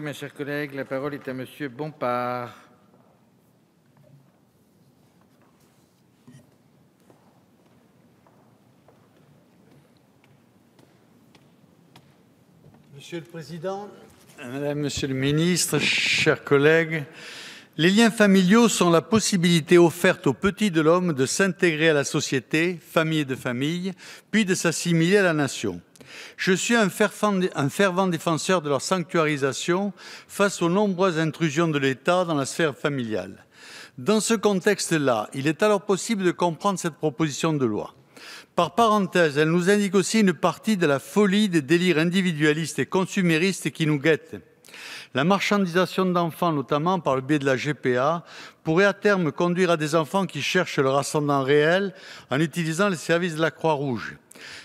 Merci, ma chère La parole est à Monsieur Bompard. Monsieur le Président, Madame, Monsieur le Ministre, chers collègues, les liens familiaux sont la possibilité offerte aux petits de l'homme de s'intégrer à la société, famille de famille, puis de s'assimiler à la nation. Je suis un fervent, défenseur de leur sanctuarisation face aux nombreuses intrusions de l'État dans la sphère familiale. Dans ce contexte-là, il est alors possible de comprendre cette proposition de loi. Par parenthèse, elle nous indique aussi une partie de la folie des délires individualistes et consuméristes qui nous guettent. La marchandisation d'enfants, notamment par le biais de la GPA, pourrait à terme conduire à des enfants qui cherchent leur ascendant réel en utilisant les services de la Croix-Rouge.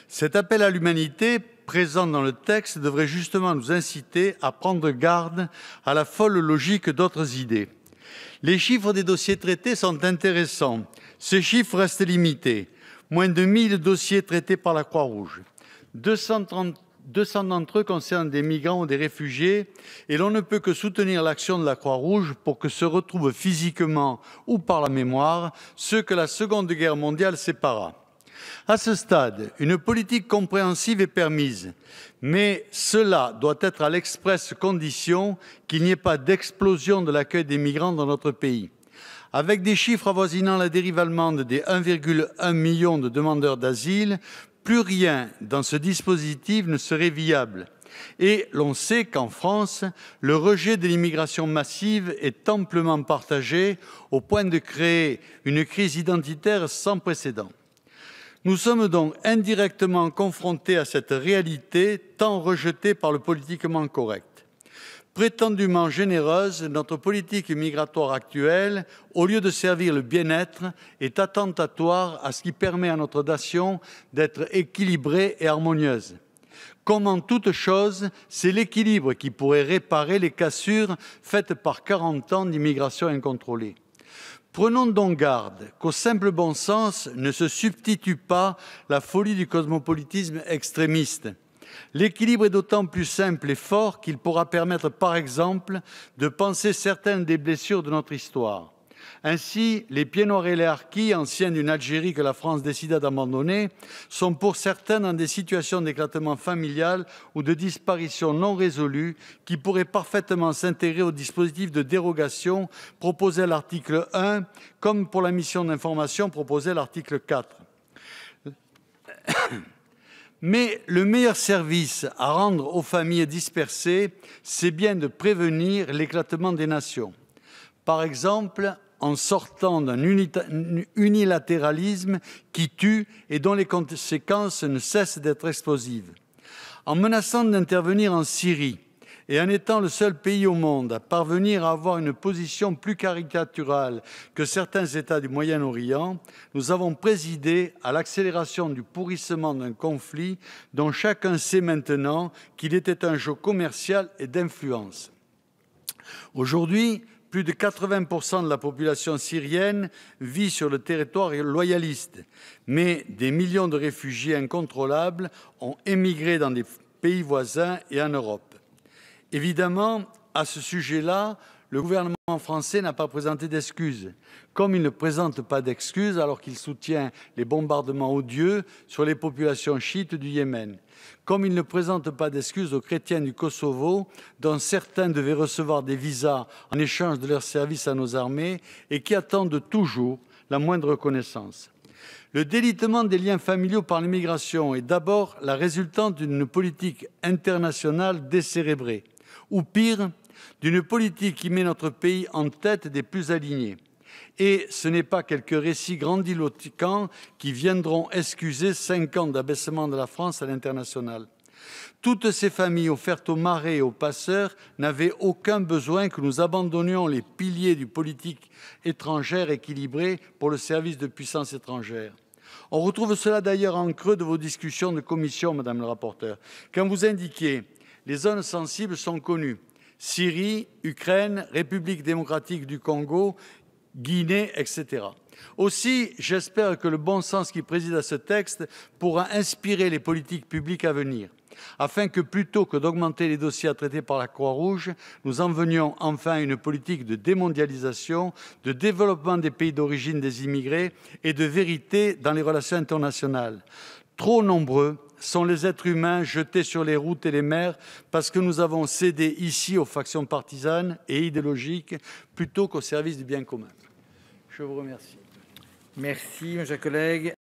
Cet appel à l'humanité présent dans le texte devrait justement nous inciter à prendre garde à la folle logique d'autres idées. Les chiffres des dossiers traités sont intéressants. Ces chiffres restent limités. Moins de 1000 dossiers traités par la Croix-Rouge. 230 200 d'entre eux concernent des migrants ou des réfugiés, et l'on ne peut que soutenir l'action de la Croix-Rouge pour que se retrouvent physiquement ou par la mémoire ceux que la Seconde Guerre mondiale sépara. À ce stade, une politique compréhensive est permise, mais cela doit être à l'express condition qu'il n'y ait pas d'explosion de l'accueil des migrants dans notre pays. Avec des chiffres avoisinant la dérive allemande des 1,1 million de demandeurs d'asile, plus rien dans ce dispositif ne serait viable. Et l'on sait qu'en France, le rejet de l'immigration massive est amplement partagé au point de créer une crise identitaire sans précédent. Nous sommes donc indirectement confrontés à cette réalité tant rejetée par le politiquement correct. Prétendument généreuse, notre politique migratoire actuelle, au lieu de servir le bien-être, est attentatoire à ce qui permet à notre nation d'être équilibrée et harmonieuse. Comme en toute chose, c'est l'équilibre qui pourrait réparer les cassures faites par 40 ans d'immigration incontrôlée. Prenons donc garde qu'au simple bon sens ne se substitue pas la folie du cosmopolitisme extrémiste. L'équilibre est d'autant plus simple et fort qu'il pourra permettre, par exemple, de penser certaines des blessures de notre histoire. Ainsi, les pieds noirs et les harkis, anciens d'une Algérie que la France décida d'abandonner, sont pour certains dans des situations d'éclatement familial ou de disparition non résolue qui pourraient parfaitement s'intégrer au dispositif de dérogation proposé à l'article 1, comme pour la mission d'information proposée à l'article 4. Mais le meilleur service à rendre aux familles dispersées, c'est bien de prévenir l'éclatement des nations. Par exemple, en sortant d'un unilatéralisme qui tue et dont les conséquences ne cessent d'être explosives. En menaçant d'intervenir en Syrie, et en étant le seul pays au monde à parvenir à avoir une position plus caricaturale que certains États du Moyen-Orient, nous avons présidé à l'accélération du pourrissement d'un conflit dont chacun sait maintenant qu'il était un jeu commercial et d'influence. Aujourd'hui, plus de 80% de la population syrienne vit sur le territoire loyaliste, mais des millions de réfugiés incontrôlables ont émigré dans des pays voisins et en Europe. Évidemment, à ce sujet-là, le gouvernement français n'a pas présenté d'excuses, comme il ne présente pas d'excuses alors qu'il soutient les bombardements odieux sur les populations chiites du Yémen, comme il ne présente pas d'excuses aux chrétiens du Kosovo, dont certains devaient recevoir des visas en échange de leur service à nos armées et qui attendent toujours la moindre reconnaissance. Le délitement des liens familiaux par l'immigration est d'abord la résultante d'une politique internationale décérébrée ou pire, d'une politique qui met notre pays en tête des plus alignés. Et ce n'est pas quelques récits grandiloquents qui viendront excuser cinq ans d'abaissement de la France à l'international. Toutes ces familles offertes aux marais et aux passeurs n'avaient aucun besoin que nous abandonnions les piliers du politique étrangère équilibré pour le service de puissance étrangère. On retrouve cela d'ailleurs en creux de vos discussions de commission, Madame le rapporteur, quand vous indiquez les zones sensibles sont connues. Syrie, Ukraine, République démocratique du Congo, Guinée, etc. Aussi, j'espère que le bon sens qui préside à ce texte pourra inspirer les politiques publiques à venir, afin que plutôt que d'augmenter les dossiers à traiter par la Croix-Rouge, nous en venions enfin à une politique de démondialisation, de développement des pays d'origine des immigrés et de vérité dans les relations internationales. Trop nombreux sont les êtres humains jetés sur les routes et les mers parce que nous avons cédé ici aux factions partisanes et idéologiques plutôt qu'au service du bien commun. Je vous remercie. Merci, mes chers collègues.